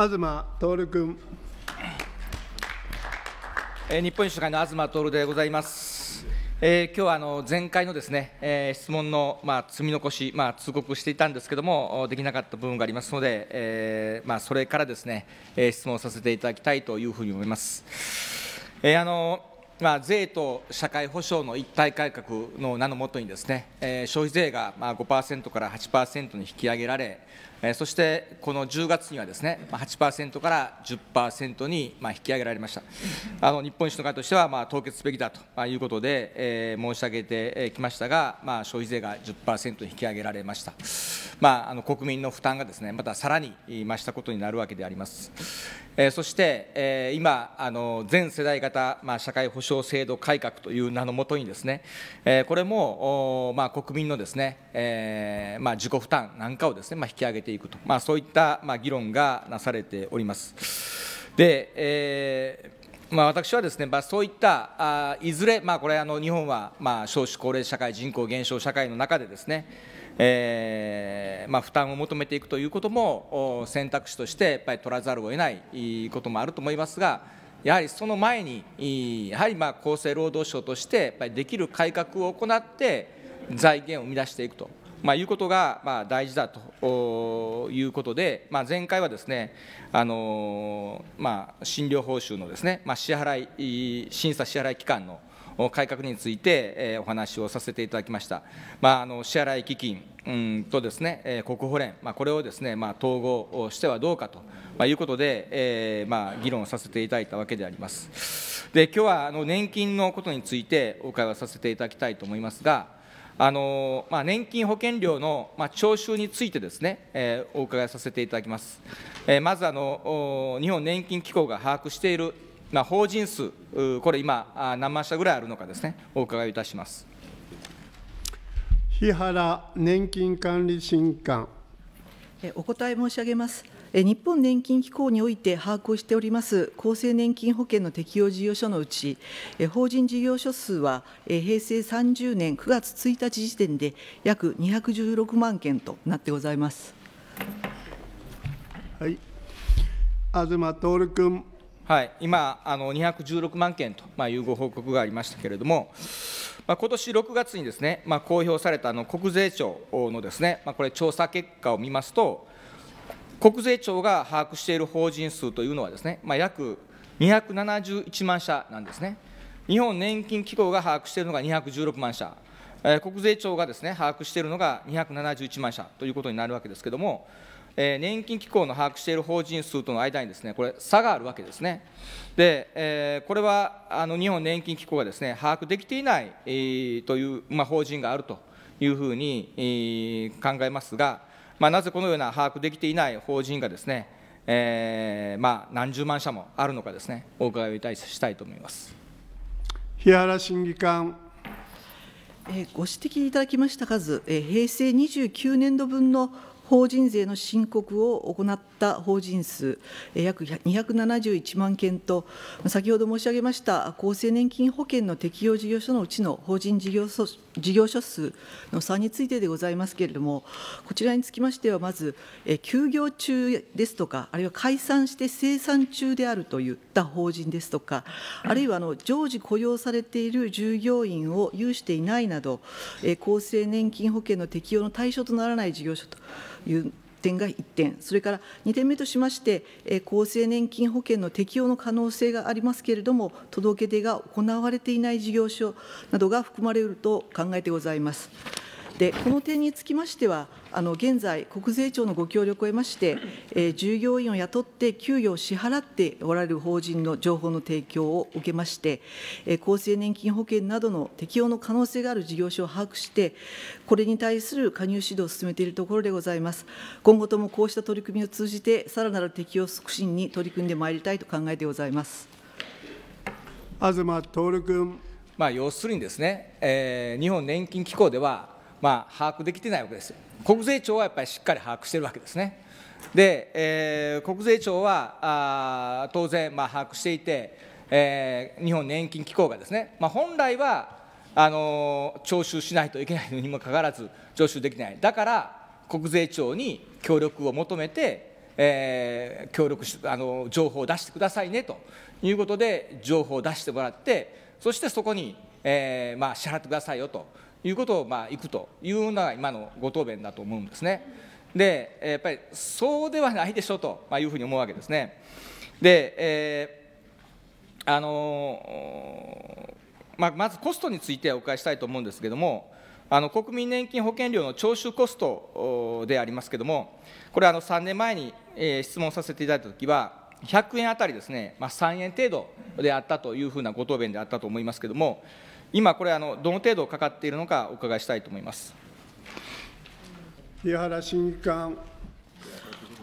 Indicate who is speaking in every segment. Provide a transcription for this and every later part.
Speaker 1: 東徹君。
Speaker 2: えー、日本維新会の東徹でございます。えー、今日はあの前回のですね、えー、質問の、まあ、積み残し、まあ、通告していたんですけども、できなかった部分がありますので、えーまあ、それからですね、えー、質問させていただきたいというふうに思います。えー、あのまあ、税と社会保障の一体改革の名のもとにですね、えー、消費税がまあ5%から8%に引き上げられ、そしてこの10月にはですね8%から10%に引き上げられましたあの日本維新の会としては凍結すべきだということで、申し上げてきましたが、まあ、消費税が10%引き上げられました、まあ、あの国民の負担がですねまたさらに増したことになるわけであります。えそして、え今あの、全世代型、まあ、社会保障制度改革という名のもとにです、ねえこれも、まあ、国民のですね、えーまあ、自己負担なんかをです、ねまあ、引き上げていくと、まあ、そういった、まあ、議論がなされております。でえー、まあ、私はですね、まあ、そういったあいずれ、まあ、これあの日本は、まあ、少子高齢社会人口減少社会の中でですねえーまあ、負担を求めていくということも選択肢としてやっぱり取らざるを得ないこともあると思いますがやはりその前にやはりまあ厚生労働省としてやっぱりできる改革を行って財源を生み出していくと。まあ、いうことがまあ大事だということで、まあ、前回はですね、あのまあ、診療報酬のですね、まあ、支払い審査支払い期間の改革について、えお話をさせていただきました、まあ、あの支払い基金うんとですね、国保連、まあ、これをですね、まあ、統合してはどうかと、いうことで、えー、まあ、議論させていただいたわけであります。で今日はあの年金のことについてお伺いさせていただきたいと思いますが、あのまあ、年金保険料の、まあ、徴収についてですね、えー、お伺いさせていただきます。えー、まずあの、日本年金機構が把握しているまあ、法人数、これ今、何万社ぐらいあるのかですね、お伺いいたします。
Speaker 1: 日原年金管理審官。お答え申し上げます。日本年金機構において把握しております厚生年金保険の適用事業所のうち、法人事業所数は平成30年9月1日時点で約216万件となってございます。はい、東徹君。
Speaker 2: はい、今あの、216万件と、いうご報告がありましたけれども、まあ、今年6月にですね、まあ、公表されたあの国税庁のですね、まあ、これ、調査結果を見ますと、国税庁が把握している法人数というのはですね、まあ、約271万社なんですね。日本年金機構が把握しているのが216万社、えー、国税庁がですね把握しているのが271万社ということになるわけですけれども、えー、年金機構の把握している法人数との間にですねこれ差があるわけですね。で、えー、これはあの日本年金機構がですね把握できていない、えー、という、まあ、法人があるというふうに、えー、考えますが、まあ、なぜこのような把握できていない法人がですね、えー、まあ何十万社もあるのかですねお伺いをいたしたいと思います。
Speaker 1: 日原審議官ご指摘いただきました数、平成29年度分の法人税の申告を行った法人数、約271万件と、先ほど申し上げました厚生年金保険の適用事業所のうちの法人事業所事業所数の差についてでございますけれども、こちらにつきましては、まず、休業中ですとか、あるいは解散して生産中であるといった法人ですとか、あるいはあの常時雇用されている従業員を有していないなど、厚生年金保険の適用の対象とならない事業所という点が1点、それから2点目としまして、厚生年金保険の適用の可能性がありますけれども、届け出が行われていない事業所などが含まれると考えてございます。でこの点につきましては、あの現在、国税庁のご協力を得まして、えー、従業員を雇って給与を支払っておられる法人の情報の提供を受けまして、えー、厚生年金保険などの適用の可能性がある事業所を把握して、これに対する加入指導を進めているところでございます。今後ともこうした取り組みを通じて、さらなる適用促進に取り組んでまいりたいと考えてございます。東
Speaker 2: 徹君まあ、要するにですね、えー、日本年金機構ではまあ、把握できてないわけです。国税庁はやっぱりしっかり把握してるわけですね。で、えー、国税庁はあ当然、まあ、把握していて、えー、日本年金機構がですね、まあ、本来はあの徴収しないといけないのにもかかわらず徴収できない。だから国税庁に協力を求めて、えー、協力しあの情報を出してくださいねということで情報を出してもらってそしてそこに、えーまあ、支払ってくださいよということをまあいくというのが今のご答弁だと思うんですね。でやっぱりそうではないでしょというふうに思うわけですね。で、えー、あのまあ、まずコストについてお伺いしたいと思うんですけれども、あの国民年金保険料の徴収コストでありますけれども、これ、3年前に、質問させていただいたときは、100円あたりですね、まあ、3円程度であったというふうなご答弁であったと思いますけれども、今、これあの、どの程度かかっているのか、お伺いしたいと思います。
Speaker 1: 井原審議官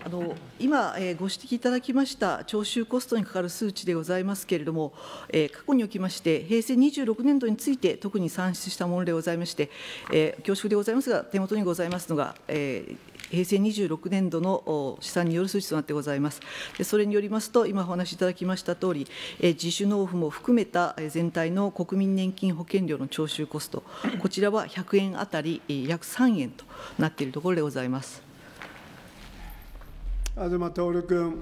Speaker 1: あの今、えー、ご指摘いただきました徴収コストにかかる数値でございますけれども、えー、過去におきまして、平成26年度について、特に算出したものでございまして、えー、恐縮でございますが、手元にございますのが、えー平成26年度の試算による数値となってございます。それによりますと、今お話しいただきましたとおり、自主納付も含めた全体の国民年金保険料の徴収コスト、こちらは100円あたり約3円となっているところでございます。東徹君。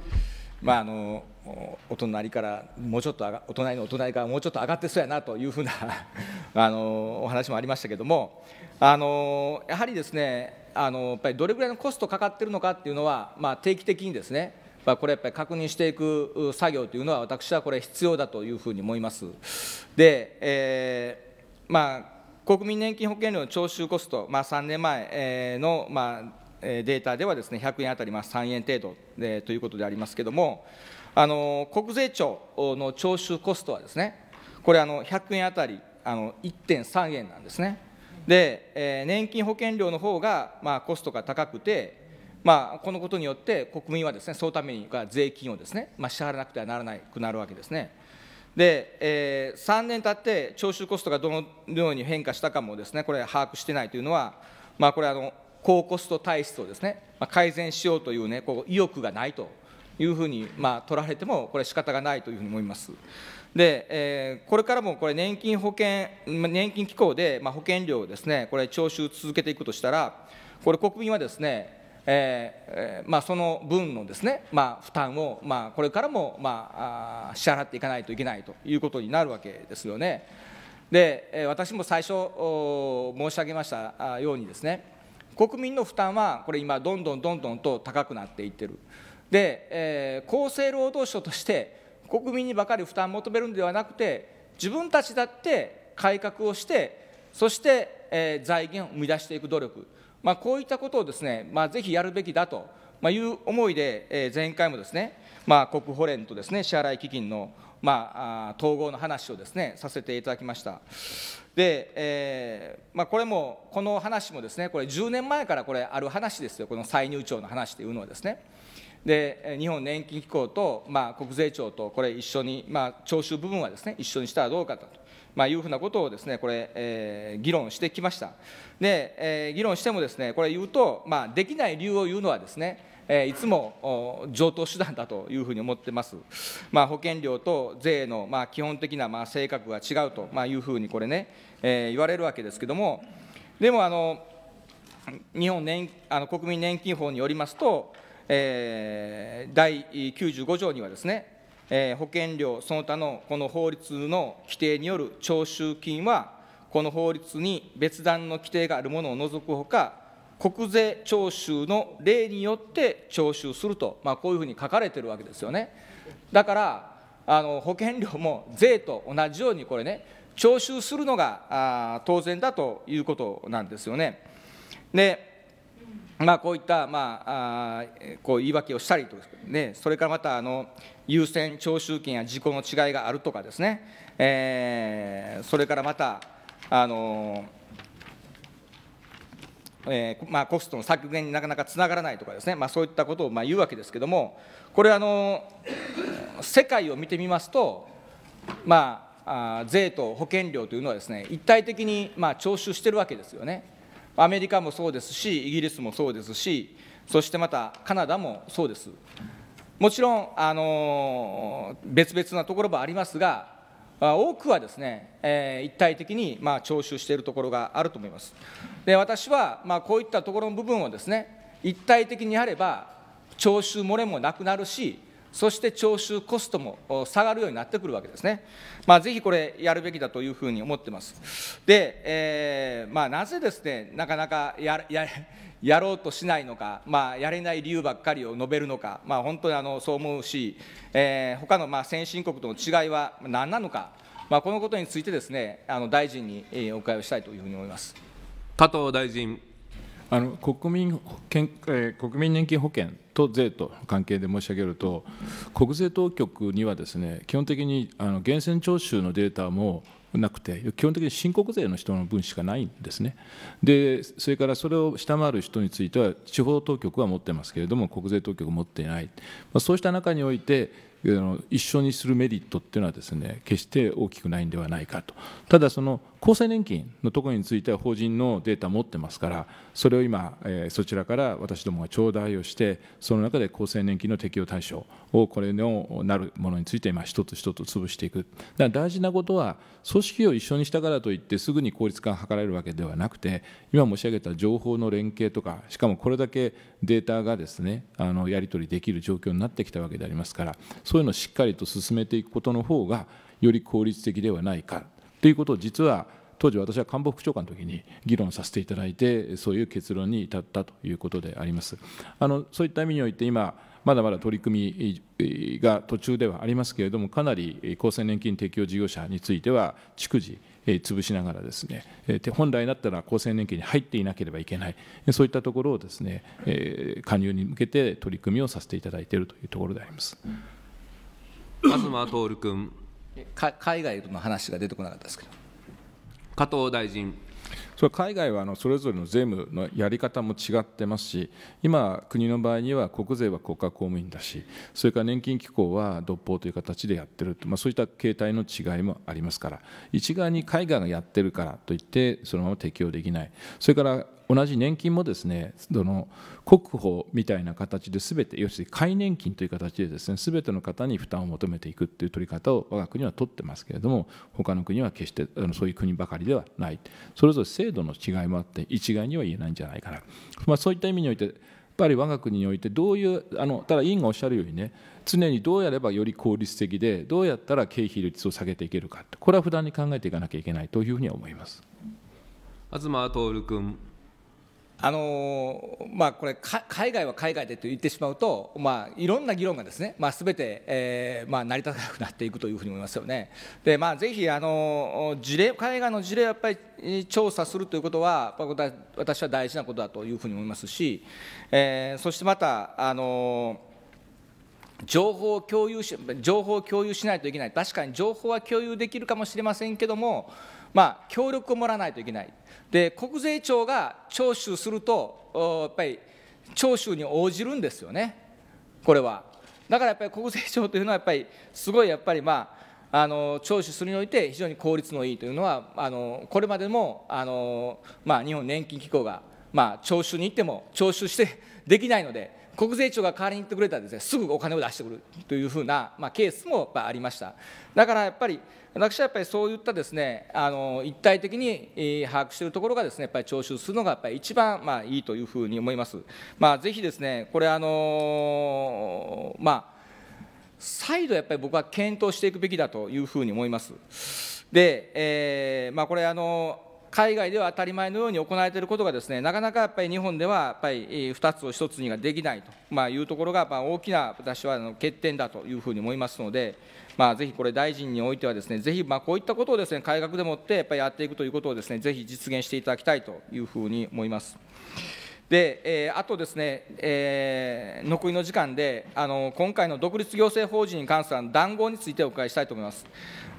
Speaker 2: まああのお隣からもうちょっとお隣のお隣からもうちょっと上がってそうやなというふうな あのお話もありましたけれどもあのやはりですねあのやっぱりどれぐらいのコストかかってるのかっていうのは、まあ、定期的にですねまあ、これやっぱり確認していく作業というのは、私はこれ、必要だというふうに思います。で、えーまあ、国民年金保険料の徴収コスト、まあ、3年前の、まあデータではですね100円当たりま3円程度でということでありますけどもあの国税庁の徴収コストはですねこれあの100円当たりあの1.3円なんですねで、えー、年金保険料の方がまあコストが高くてまあ、このことによって国民はですねそのために税金をですね、まあ、支払わなくてはならなくなるわけですね。で、えー、3年経って徴収コストがどのように変化したかもですねこれ把握してないというのは、まあ、これあの高コスト体質をですね、まあ、改善しようという、ね、こう意欲がないというふうに、まあ、取られても、これ、仕方がないというふうに思います。で、えー、これからもこれ年金保険、年金機構で、まあ、保険料をですね、これ、徴収続けていくとしたら、これ、国民はですね、えーまあ、その分のですね、ねまあ、負担を、まあ、これからも、まあ、支払っていかないといけないということになるわけですよね。で私も最初申し上げましたようにですね国民の負担はこれ今どんどんどんどんと高くなっていってるで、えー、厚生労働省として国民にばかり負担を求めるのではなくて自分たちだって改革をしてそして、えー、財源を生み出していく努力、まあ、こういったことをですね、まあ、ぜひやるべきだという思いで、えー、前回もですね、まあ、国保連とですね支払い基金のまあ、統合の話をですねさせていただきました。で、えーまあ、これもこの話もですねこれ10年前からこれある話ですよこの歳入庁の話というのはですねで日本年金機構と、まあ、国税庁とこれ一緒に、まあ、徴収部分はですね一緒にしたらどうかと、まあ、いうふうなことをですねこれ、えー、議論してきましたで、えー、議論してもですねこれ言うと、まあ、できない理由を言うのはですねえいつも上等手段だというふうに思ってます、まあ、保険料と税のま基本的なま性格が違うというふうにこれね、え言われるわけですけどもでもあの日本年あの国民年金法によりますと、えー、第95条にはですね、えー、保険料その他のこの法律の規定による徴収金はこの法律に別段の規定があるものを除くほか国税徴収の例によって徴収すると、まあ、こういうふうに書かれてるわけですよね。だからあの保険料も税と同じようにこれね徴収するのが当然だということなんですよね。でまあ、こういった、まあ、あこう言い訳をしたりとか、ね、それからまたあの優先徴収権や事項の違いがあるとかですね、えー、それからまた、あのーえーまあ、コストの削減になかなかつながらないとかですね、まあ、そういったことをまあ言うわけですけどもこれあの世界を見てみますと、まあ、あ税と保険料というのはですね一体的にまあ徴収してるわけですよねアメリカもそうですしイギリスもそうですしそしてまたカナダもそうですもちろんあの別々なところもありますが多くはですね、えー、一体的にまあ徴収しているところがあると思います。で私はまあこういったところの部分をですね一体的にやれば徴収漏れもなくなるしそして徴収コストも下がるようになってくるわけですね。まあ、ぜひこれ、やるべきだというふうに思ってます。で、えー、まあ、なぜですね、なかなかやややろうとしないのか、まあ、やれない理由ばっかりを述べるのか、まあ、本当にあのそう思うし、えー、他のまあ先進国との違いは何なのか、まあ、このことについてですねあの大臣にお伺いをしたいというふうに思います加藤大臣
Speaker 3: あの国民健、えー、国民年金保険と税と関係で申し上げると、国税当局にはですね基本的にあの源泉徴収のデータもなくて基本的に申告税の人の分しかないんですねでそれからそれを下回る人については地方当局は持ってますけれども国税当局持っていない、まあ、そうした中において一緒にするメリットっていうのはですね決して大きくないんではないかとただその厚生年金のところについては法人のデータ持ってますからそれを今、えー、そちらから私どもが頂戴をしてその中で厚生年金の適用対象をこれのなるものについて今一つ一つ潰していくだから大事なことは組織を一緒にしたからといってすぐに効率化が図られるわけではなくて今申し上げた情報の連携とかしかもこれだけデータがですねあのやり取りできる状況になってきたわけでありますからそういうのをしっかりと進めていくことの方がより効率的ではないかということを実は当時私は官房副長官の時に議論させていただいてそういう結論に至ったということでありますあのそういった意味において今まだまだ取り組みが途中ではありますけれどもかなり厚生年金適用事業者については逐次潰しながらですね本来だったら厚生年金に入っていなければいけないそういったところをですね加入に向けて取り組みをさせていただいているというところであります
Speaker 2: 東徹君。海外の話が出てこなかったですけど加藤大臣
Speaker 3: それ海外はあのそれぞれの税務のやり方も違ってますし今、国の場合には国税は国家公務員だしそれから年金機構は独法という形でやってると、まあ、そういった形態の違いもありますから一概に海外がやってるからといってそのまま適用できないそれから同じ年金もですねその国保みたいな形で全て要するに皆年金という形でですね全ての方に負担を求めていくっていう取り方を我が国は取ってますけれども他の国は決してあのそういう国ばかりではないそれぞれ制度の違いもあって一概には言えないんじゃないかな、まあ、そういった意味においてやっぱり我が国においてどういうあのただ委員がおっしゃるようにね常にどうやればより効率的でどうやったら経費率を下げていけるかこれは普段に考えていかなきゃいけないというふうには思います
Speaker 2: 東徹君。あのまあ、これ海外は海外でと言ってしまうと、まあ、いろんな議論がですね、まあ、て、えーまあ、成り立たなくなっていくというふうに思いますよね。でまあ、ぜひあの事例海外の事例をやっぱり調査するということは私は大事なことだというふうに思いますし、えー、そしてまたあの情報を共有し情報を共有しないといけない確かに情報は共有できるかもしれませんけどもまあ、協力をもらわないといけないで国税庁が徴収するとやっぱり徴収に応じるんですよねこれはだからやっぱり国税庁というのはやっぱりすごいやっぱりまああの聴取するにおいて非常に効率のいいというのはあのこれまでもあの、まあ、日本年金機構が、まあ、徴収に行っても徴収してできないので国税庁が代わりに言ってくれたらです,、ね、すぐお金を出してくるというふうな、まあ、ケースもありました。だからやっぱり私はやっぱりそういったですねあの一体的に把握しているところがですねやっぱり徴収するのがやっぱり一番まあいいというふうに思います。まあ、ぜひですねこれあのまあ再度やっぱり僕は検討していくべきだというふうに思います。で、えーまあ、これあの海外では当たり前のように行われていることがですねなかなかやっぱり日本ではやっぱり2つを1つにはできないと、まいうところがっぱ大きな私は欠点だというふうに思いますので、まあ、ぜひこれ大臣においてはですねぜひまあこういったことをですね改革でもってやっぱりやっていくということをですねぜひ実現していただきたいというふうに思います。で、えあとですね、えー、残りの時間であの、今回の独立行政法人に関する談合についてお伺いしたいと思います。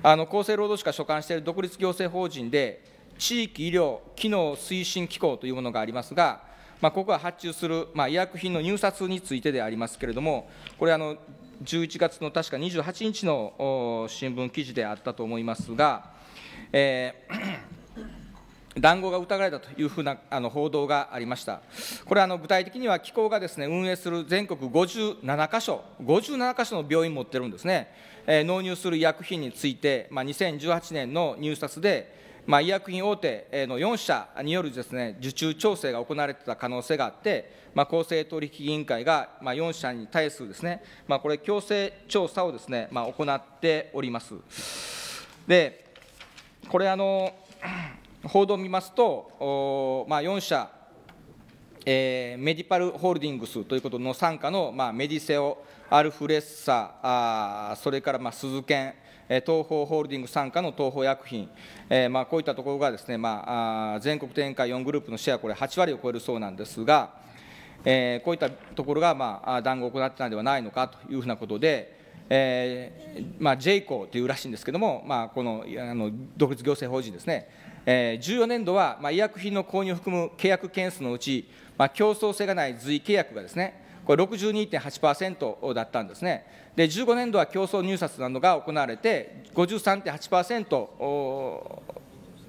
Speaker 2: あの厚生労働省が所管している独立行政法人で、地域医療機能推進機構というものがありますが、まあ、ここは発注する、まあ、医薬品の入札についてでありますけれども、これあの、11月の確か28日の新聞記事であったと思いますが、えー、談 合が疑われたというふうなあの報道がありました、これあの、具体的には機構がです、ね、運営する全国57か所、57か所の病院持ってるんですね、えー、納入する医薬品について、まあ、2018年の入札で、まあ、医薬品大手の4社によるです、ね、受注調整が行われていた可能性があって、まあ、公正取引委員会が、まあ、4社に対するです、ね、まあ、これ、強制調査をですね、まあ、行っております。でこれあの報道を見ますと、まあ、4社、えー、メディパルホールディングスということの傘下の、まあ、メディセオ、アルフレッサ、あそれから、まあ、鈴研、東方ホールディング傘下の東方薬品、えー、まあ、こういったところがですね、まあ、全国展開4グループのシェア、これ、8割を超えるそうなんですが、えー、こういったところが、まあ、談合を行ってたんではないのかというふうなことで、えーまあ、JCO というらしいんですけれども、まあ、このあの独立行政法人ですね、えー、14年度は、まあ、医薬品の購入を含む契約件数のうち、まあ、競争性がない随意契約がですね、これ62.8%だったんですね。で、15年度は競争入札などが行われて53.8%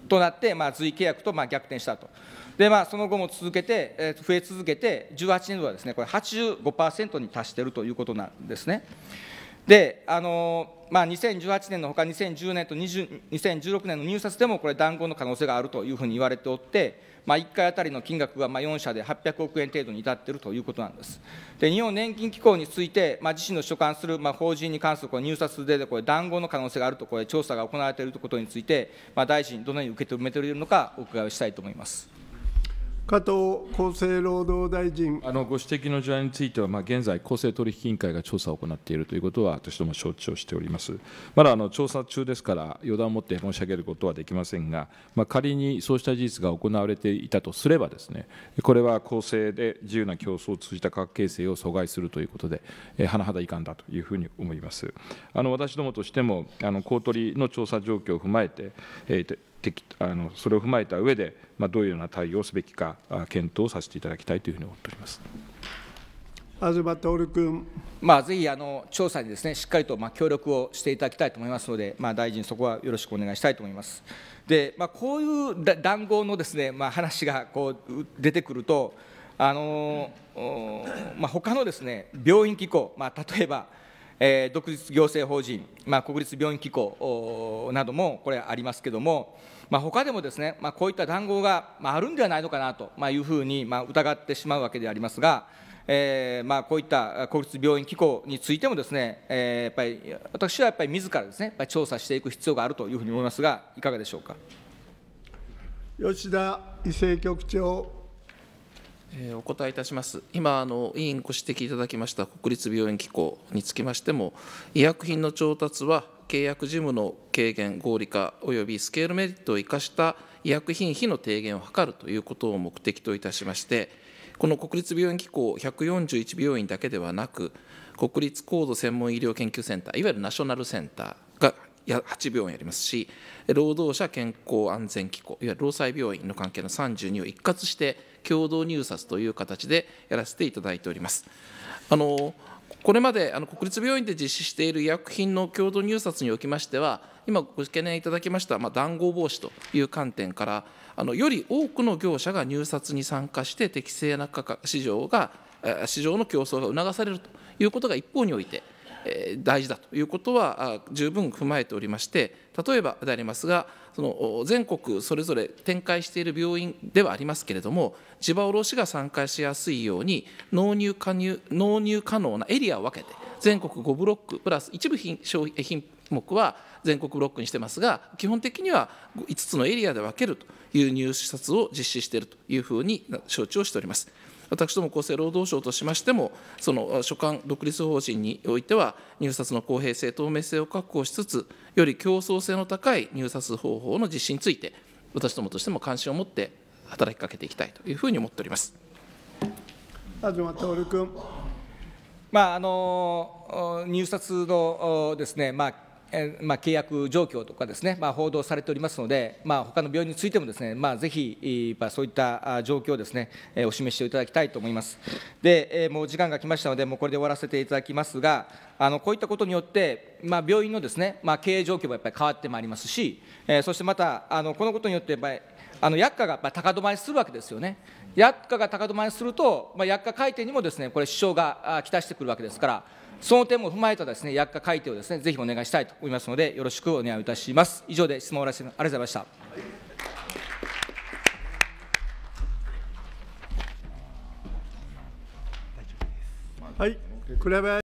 Speaker 2: となって、まあ、随意契約とまあ逆転したと。で、まあ、その後も続けて、えー、増え続けて、18年度はですね、これ85%に達しているということなんですね。で、あのまあ、2018年のほか2010年と20 2016年の入札でもこれ談合の可能性があるというふうに言われておって、まあ、1回当たりの金額がまあ4社で800億円程度に至っているということなんですで日本年金機構について、まあ、自身の所管するまあ法人に関するこれ入札でこれ談合の可能性があるとこれ調査が行われていることについて、まあ、大臣どのように受け止めているのかお伺いをしたいと思います加藤
Speaker 3: 厚生労働大臣。あのご指摘の事案については、まあ、現在、公正取引委員会が調査を行っているということは、私ども承知をしております。まだあの調査中ですから、予断を持って申し上げることはできませんが、まあ、仮にそうした事実が行われていたとすればですね、これは公正で自由な競争を通じた価格形成を阻害するということで、え甚だ遺憾だというふうに思います。あの私どもとしても、あの公取の調査状況を踏まえて、えーあのそれを踏まえた上で、まあ、どういうような対応をすべきか、検討させていただきたいというふうに思っております。
Speaker 4: 東徹君、
Speaker 2: まあ、ぜひあの調査にです、ね、しっかりとまあ協力をしていただきたいと思いますので、まあ、大臣、そこはよろしくお願いしたいと思います。でまあ、こういう談合のですね、まあ、話がこう出てくると、あのまあ、他のです、ね、病院機構、まあ、例えば、えー、独立行政法人、まあ、国立病院機構などもこれありますけれども、まあ、他でもですね、まあ、こういった談合が、まあ、あるんではないのかなというふうに、まあ、疑ってしまうわけでありますが、えーまあ、こういった国立病院機構についてもですね、えー、やっぱり私はやっぱり自らですね、調査していく必要があるというふうに思いますが、いかがでしょうか。
Speaker 1: 吉田医政局長。
Speaker 4: えー、お答えいたします。今あの、委員ご指摘いただきました国立病院機構につきましても、医薬品の調達は契約事務の軽減、合理化およびスケールメリットを生かした医薬品費の低減を図るということを目的といたしまして、この国立病院機構141病院だけではなく、国立高度専門医療研究センター、いわゆるナショナルセンターが8病院ありますし、労働者健康安全機構、いわゆる労災病院の関係の32を一括して共同入札という形でやらせていただいております。あのこれまであの国立病院で実施している医薬品の共同入札におきましては、今、ご懸念いただきました、まあ、談合防止という観点から、あのより多くの業者が入札に参加して、適正な価格市場が、市場の競争が促されるということが一方において、大事だということは十分踏まえておりまして例えばでありますがその全国それぞれ展開している病院ではありますけれども地場卸が参加しやすいように納入加入納入可能なエリアを分けて全国5ブロックプラス一部品商品目は全国ブロックにしてますが基本的には5つのエリアで分けるという入試札を実施しているというふうに承知をしております。私ども厚生労働省としましても、その所管独立法人においては、入札の公平性、透明性を確保しつつ、より競争性の高い入札方法の実施について、私どもとしても関心を持って働きかけていきたいというふうに思っております。
Speaker 2: 東徹君。まああの入札のですね、まあえまあ、契約状況とかですね、まあ、報道されておりますので、まあ他の病院についてもですね、まあ、ぜひ、そういった状況をですね、お示しをいただきたいと思います。で、もう時間が来ましたので、もうこれで終わらせていただきますが、あのこういったことによって、まあ、病院のですね、まあ、経営状況もやっぱり変わってまいりますし、えそしてまたあの、このことによってやっぱり、あの薬価が高止まりするわけですよね。薬価が高止まりすると、まあ、薬価改定にもですねこれ支障が来してくるわけですから、その点も踏まえたですね薬価改定をですねぜひお願いしたいと思いますのでよろしくお願いいたします。以上で質問を終わらせてありがとうございました。
Speaker 1: はい、